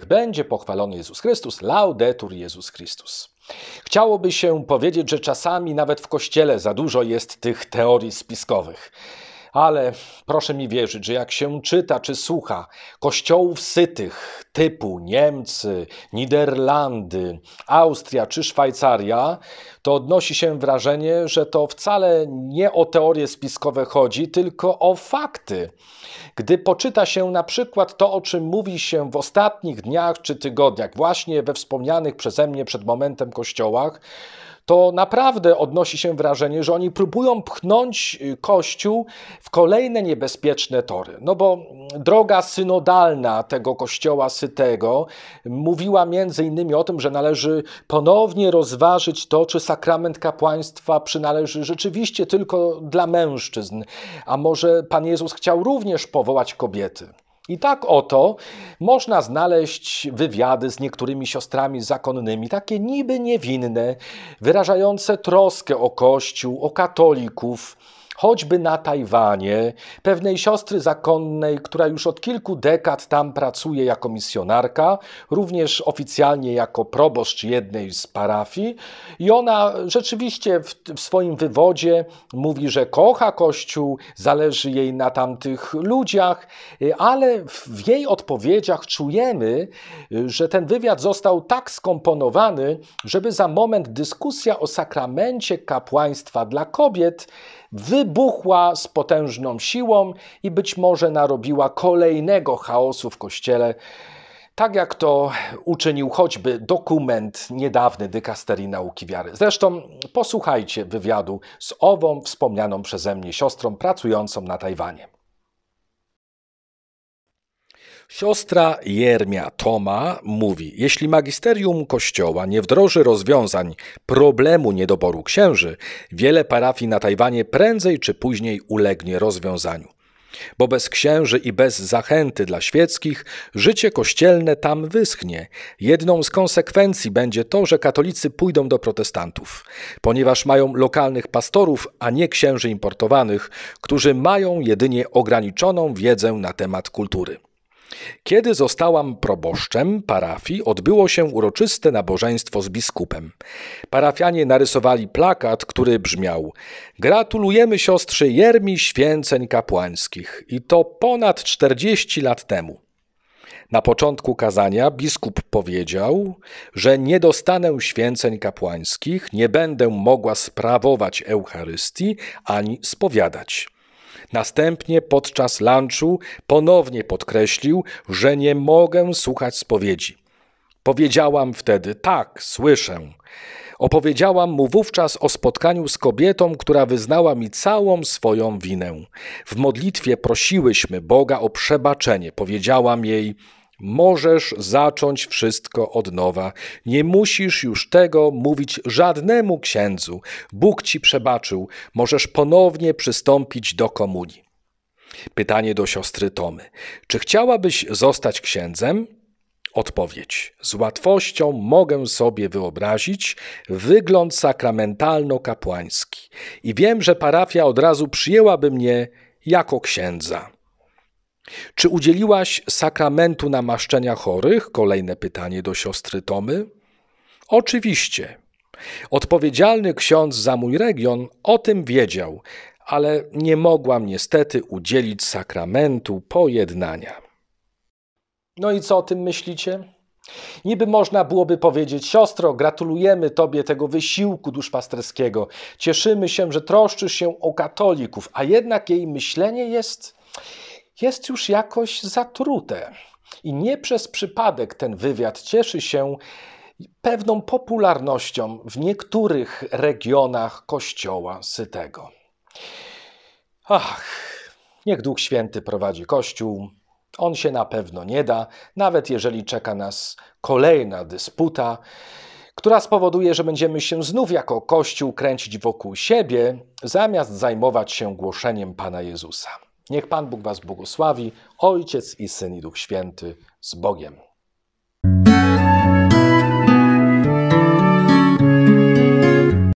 Niech będzie pochwalony Jezus Chrystus, laudetur Jezus Chrystus. Chciałoby się powiedzieć, że czasami nawet w kościele za dużo jest tych teorii spiskowych. Ale proszę mi wierzyć, że jak się czyta czy słucha kościołów sytych, typu Niemcy, Niderlandy, Austria czy Szwajcaria, to odnosi się wrażenie, że to wcale nie o teorie spiskowe chodzi, tylko o fakty. Gdy poczyta się na przykład to, o czym mówi się w ostatnich dniach czy tygodniach, właśnie we wspomnianych przeze mnie przed momentem kościołach, to naprawdę odnosi się wrażenie, że oni próbują pchnąć y, Kościół w kolejne niebezpieczne tory. No bo droga synodalna tego Kościoła tego mówiła m.in. o tym, że należy ponownie rozważyć to, czy sakrament kapłaństwa przynależy rzeczywiście tylko dla mężczyzn, a może Pan Jezus chciał również powołać kobiety. I tak oto można znaleźć wywiady z niektórymi siostrami zakonnymi, takie niby niewinne, wyrażające troskę o Kościół, o katolików choćby na Tajwanie, pewnej siostry zakonnej, która już od kilku dekad tam pracuje jako misjonarka, również oficjalnie jako proboszcz jednej z parafii. I ona rzeczywiście w, w swoim wywodzie mówi, że kocha Kościół, zależy jej na tamtych ludziach, y, ale w jej odpowiedziach czujemy, y, że ten wywiad został tak skomponowany, żeby za moment dyskusja o sakramencie kapłaństwa dla kobiet wybuchła z potężną siłą i być może narobiła kolejnego chaosu w kościele, tak jak to uczynił choćby dokument niedawny dykasterii nauki wiary. Zresztą posłuchajcie wywiadu z ową wspomnianą przeze mnie siostrą pracującą na Tajwanie. Siostra Jermia Toma mówi: Jeśli magisterium Kościoła nie wdroży rozwiązań problemu niedoboru księży, wiele parafii na Tajwanie prędzej czy później ulegnie rozwiązaniu. Bo bez księży i bez zachęty dla świeckich życie kościelne tam wyschnie. Jedną z konsekwencji będzie to, że katolicy pójdą do protestantów, ponieważ mają lokalnych pastorów, a nie księży importowanych, którzy mają jedynie ograniczoną wiedzę na temat kultury. Kiedy zostałam proboszczem parafii, odbyło się uroczyste nabożeństwo z biskupem. Parafianie narysowali plakat, który brzmiał: Gratulujemy siostrze Jermi święceń kapłańskich. I to ponad 40 lat temu. Na początku kazania biskup powiedział, że nie dostanę święceń kapłańskich, nie będę mogła sprawować Eucharystii ani spowiadać. Następnie podczas lunchu ponownie podkreślił, że nie mogę słuchać spowiedzi. Powiedziałam wtedy: Tak, słyszę. Opowiedziałam mu wówczas o spotkaniu z kobietą, która wyznała mi całą swoją winę. W modlitwie prosiłyśmy Boga o przebaczenie. Powiedziałam jej: Możesz zacząć wszystko od nowa. Nie musisz już tego mówić żadnemu księdzu. Bóg ci przebaczył. Możesz ponownie przystąpić do komunii. Pytanie do siostry Tomy: Czy chciałabyś zostać księdzem? Odpowiedź: Z łatwością mogę sobie wyobrazić wygląd sakramentalno-kapłański i wiem, że parafia od razu przyjęłaby mnie jako księdza. Czy udzieliłaś sakramentu namaszczenia chorych? Kolejne pytanie do siostry Tomy. Oczywiście. Odpowiedzialny ksiądz za mój region o tym wiedział, ale nie mogłam niestety udzielić sakramentu pojednania. No i co o tym myślicie? Niby można byłoby powiedzieć, siostro, gratulujemy Tobie tego wysiłku duszpasterskiego. Cieszymy się, że troszczysz się o katolików, a jednak jej myślenie jest jest już jakoś zatrute. I nie przez przypadek ten wywiad cieszy się pewną popularnością w niektórych regionach Kościoła Sytego. Ach, niech Duch Święty prowadzi Kościół. On się na pewno nie da, nawet jeżeli czeka nas kolejna dysputa, która spowoduje, że będziemy się znów jako Kościół kręcić wokół siebie, zamiast zajmować się głoszeniem Pana Jezusa. Niech Pan Bóg Was błogosławi, Ojciec i Syn i Duch Święty z Bogiem.